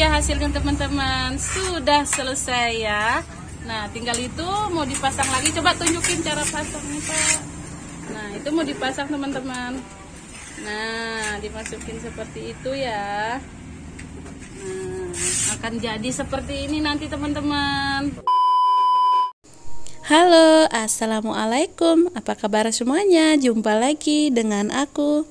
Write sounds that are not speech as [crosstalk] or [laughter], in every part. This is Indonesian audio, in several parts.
Ya hasilnya teman-teman sudah selesai ya nah tinggal itu mau dipasang lagi coba tunjukin cara pasangnya pak nah itu mau dipasang teman-teman nah dimasukin seperti itu ya nah akan jadi seperti ini nanti teman-teman Halo, Assalamualaikum Apa kabar semuanya? Jumpa lagi dengan aku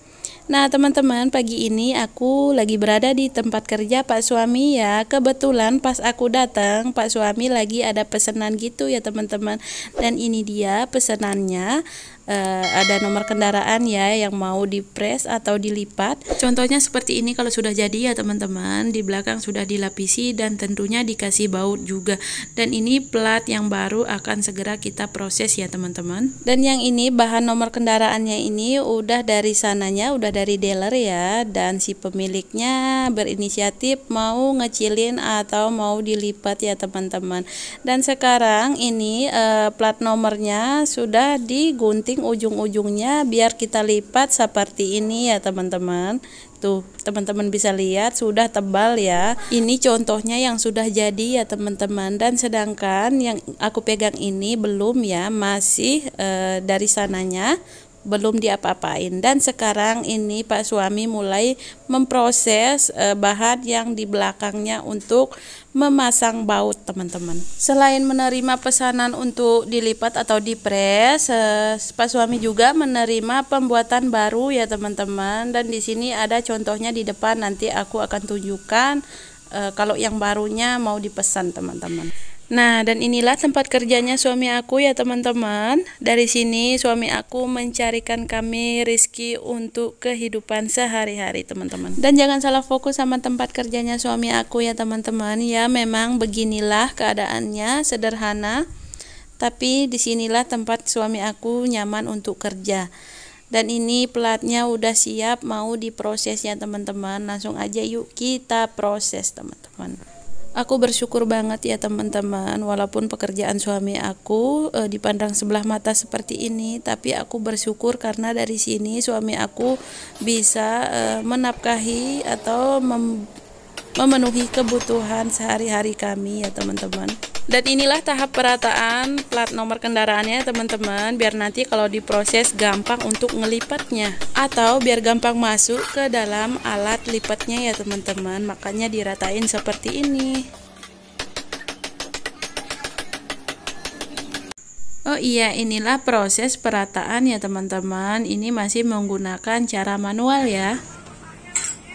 Nah, teman-teman, pagi ini aku lagi berada di tempat kerja Pak Suami ya. Kebetulan pas aku datang, Pak Suami lagi ada pesanan gitu ya, teman-teman. Dan ini dia pesanannya. Uh, ada nomor kendaraan ya yang mau dipres atau dilipat. Contohnya seperti ini kalau sudah jadi ya teman-teman, di belakang sudah dilapisi dan tentunya dikasih baut juga. Dan ini plat yang baru akan segera kita proses ya teman-teman. Dan yang ini bahan nomor kendaraannya ini udah dari sananya, udah dari dealer ya dan si pemiliknya berinisiatif mau ngecilin atau mau dilipat ya teman-teman dan sekarang ini e, plat nomornya sudah digunting ujung-ujungnya biar kita lipat seperti ini ya teman-teman tuh teman-teman bisa lihat sudah tebal ya ini contohnya yang sudah jadi ya teman-teman dan sedangkan yang aku pegang ini belum ya masih e, dari sananya belum diapa-apain dan sekarang ini Pak suami mulai memproses e, bahan yang di belakangnya untuk memasang baut teman-teman. Selain menerima pesanan untuk dilipat atau dipres, e, Pak suami juga menerima pembuatan baru ya teman-teman dan di sini ada contohnya di depan nanti aku akan tunjukkan e, kalau yang barunya mau dipesan teman-teman. Nah, dan inilah tempat kerjanya suami aku ya teman-teman. Dari sini suami aku mencarikan kami rizki untuk kehidupan sehari-hari teman-teman. Dan jangan salah fokus sama tempat kerjanya suami aku ya teman-teman. Ya memang beginilah keadaannya sederhana. Tapi disinilah tempat suami aku nyaman untuk kerja. Dan ini pelatnya udah siap mau diproses ya teman-teman. Langsung aja yuk kita proses teman-teman. Aku bersyukur banget ya teman-teman, walaupun pekerjaan suami aku e, dipandang sebelah mata seperti ini, tapi aku bersyukur karena dari sini suami aku bisa e, eh, menapkahi atau mem memenuhi kebutuhan sehari-hari kami ya teman-teman. Dan inilah tahap perataan plat nomor kendaraannya teman-teman biar nanti kalau diproses gampang untuk ngelipatnya atau biar gampang masuk ke dalam alat lipatnya ya teman-teman. Makanya diratain seperti ini. Oh iya, inilah proses perataan ya teman-teman. Ini masih menggunakan cara manual ya.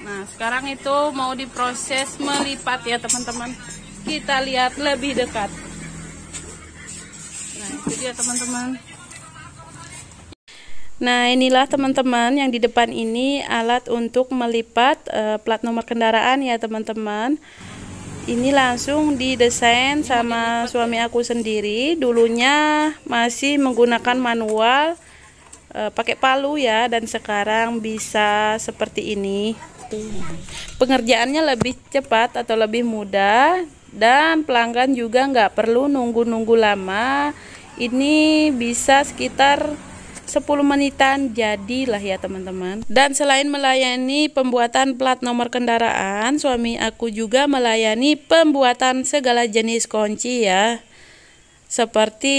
Nah, sekarang itu mau diproses melipat ya teman-teman kita lihat lebih dekat nah itu dia teman-teman Nah inilah teman-teman yang di depan ini alat untuk melipat uh, plat nomor kendaraan ya teman-teman ini langsung didesain sama suami aku sendiri dulunya masih menggunakan manual e, pakai palu ya dan sekarang bisa seperti ini pengerjaannya lebih cepat atau lebih mudah dan pelanggan juga nggak perlu nunggu-nunggu lama ini bisa sekitar 10 menitan jadilah ya teman-teman dan selain melayani pembuatan plat nomor kendaraan suami aku juga melayani pembuatan segala jenis kunci ya seperti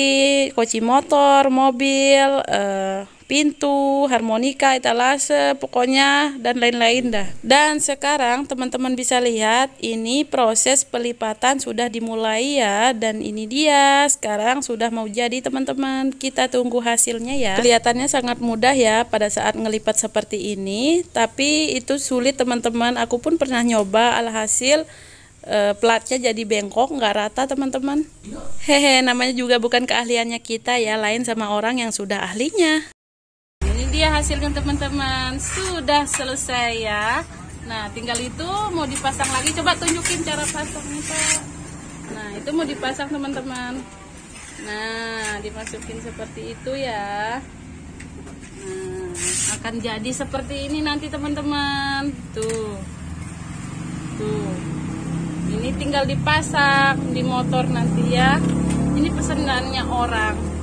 kunci motor, mobil, eh, pintu, harmonika, etalase, pokoknya dan lain-lain dah. Dan sekarang teman-teman bisa lihat ini proses pelipatan sudah dimulai ya dan ini dia sekarang sudah mau jadi teman-teman. Kita tunggu hasilnya ya. Kelihatannya sangat mudah ya pada saat ngelipat seperti ini, tapi itu sulit teman-teman. Aku pun pernah nyoba alhasil eh, platnya jadi bengkok nggak rata teman-teman hehe namanya juga bukan keahliannya kita ya lain sama orang yang sudah ahlinya dia hasilkan teman-teman sudah selesai ya nah tinggal itu mau dipasang lagi coba tunjukin cara pasangnya Pak nah itu mau dipasang teman-teman nah dimasukin seperti itu ya nah, akan jadi seperti ini nanti teman-teman tuh tuh ini tinggal dipasang di motor nanti ya ini pesanannya orang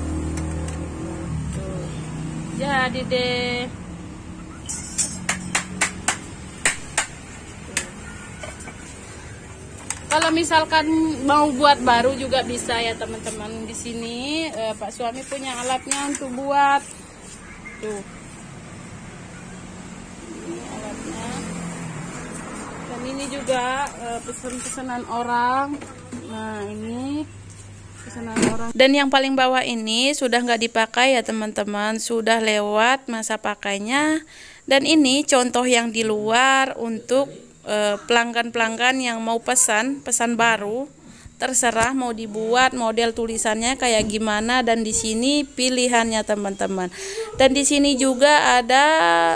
jadi deh kalau misalkan mau buat baru juga bisa ya teman-teman di sini eh, Pak suami punya alatnya untuk buat tuh ini alatnya dan ini juga eh, pesan pesen-pesanan orang nah ini dan yang paling bawah ini sudah nggak dipakai ya teman-teman sudah lewat masa pakainya dan ini contoh yang di luar untuk eh, pelanggan-pelanggan yang mau pesan pesan baru terserah mau dibuat model tulisannya kayak gimana dan di sini pilihannya teman-teman. Dan di sini juga ada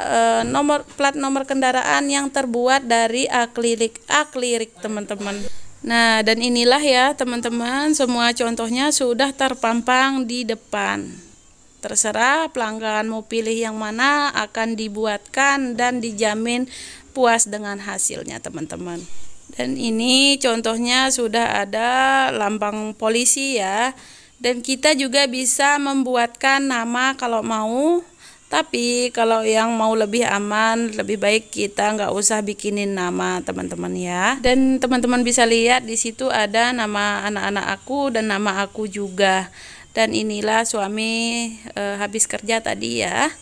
eh, nomor plat nomor kendaraan yang terbuat dari akrilik akrilik teman-teman. Nah, dan inilah ya teman-teman, semua contohnya sudah terpampang di depan. Terserah pelanggan mau pilih yang mana akan dibuatkan dan dijamin puas dengan hasilnya teman-teman. Dan ini contohnya sudah ada lambang polisi ya. Dan kita juga bisa membuatkan nama kalau mau tapi kalau yang mau lebih aman, lebih baik kita nggak usah bikinin nama teman-teman ya. Dan teman-teman bisa lihat di situ ada nama anak-anak aku dan nama aku juga. Dan inilah suami e, habis kerja tadi ya.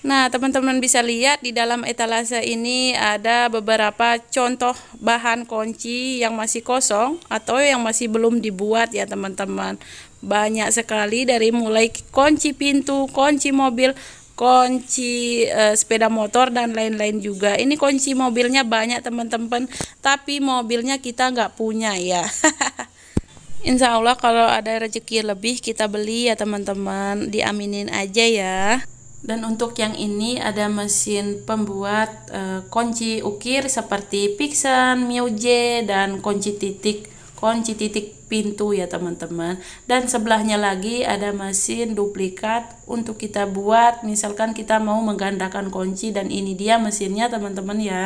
Nah, teman-teman bisa lihat di dalam etalase ini ada beberapa contoh bahan kunci yang masih kosong atau yang masih belum dibuat ya, teman-teman. Banyak sekali dari mulai kunci pintu, kunci mobil, kunci e, sepeda motor dan lain-lain juga. Ini kunci mobilnya banyak, teman-teman, tapi mobilnya kita nggak punya ya. [laughs] Insya Allah kalau ada rezeki lebih kita beli ya teman-teman Diaminin aja ya dan untuk yang ini ada mesin pembuat e, kunci ukir seperti Pixen, J dan kunci titik, kunci titik pintu ya teman-teman. Dan sebelahnya lagi ada mesin duplikat untuk kita buat misalkan kita mau menggandakan kunci dan ini dia mesinnya teman-teman ya.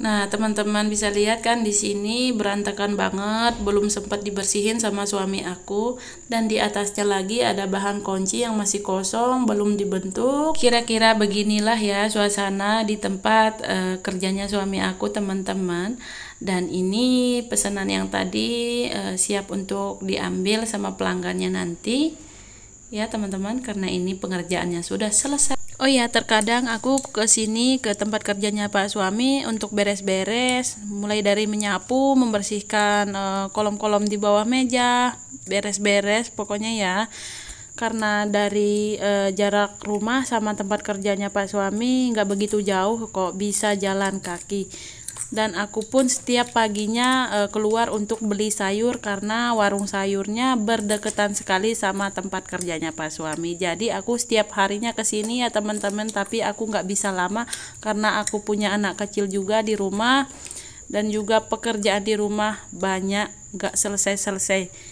Nah, teman-teman bisa lihat kan di sini berantakan banget, belum sempat dibersihin sama suami aku dan di atasnya lagi ada bahan kunci yang masih kosong, belum dibentuk. Kira-kira beginilah ya suasana di tempat e, kerjanya suami aku, teman-teman. Dan ini pesanan yang tadi e, siap untuk diambil sama pelanggannya nanti. Ya, teman-teman, karena ini pengerjaannya sudah selesai. Oh iya, terkadang aku ke sini ke tempat kerjanya Pak suami untuk beres-beres, mulai dari menyapu, membersihkan eh, kolom-kolom e, di bawah meja, beres-beres pokoknya ya. Karena dari e, jarak rumah sama tempat kerjanya Pak suami nggak begitu jauh kok, bisa jalan kaki dan aku pun setiap paginya eh, keluar untuk beli sayur karena warung sayurnya berdekatan sekali sama tempat kerjanya Pak Suami. Jadi aku setiap harinya ke sini ya teman-teman, tapi aku nggak bisa lama karena aku punya anak kecil juga di rumah dan juga pekerjaan di rumah banyak nggak selesai-selesai.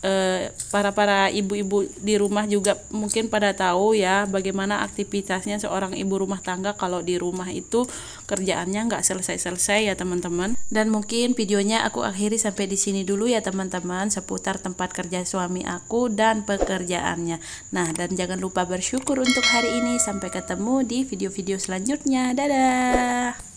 Eh, para para ibu-ibu di rumah juga mungkin pada tahu ya bagaimana aktivitasnya seorang ibu rumah tangga kalau di rumah itu kerjaannya nggak selesai-selesai ya teman-teman dan mungkin videonya aku akhiri sampai di sini dulu ya teman-teman seputar tempat kerja suami aku dan pekerjaannya nah dan jangan lupa bersyukur untuk hari ini sampai ketemu di video-video selanjutnya dadah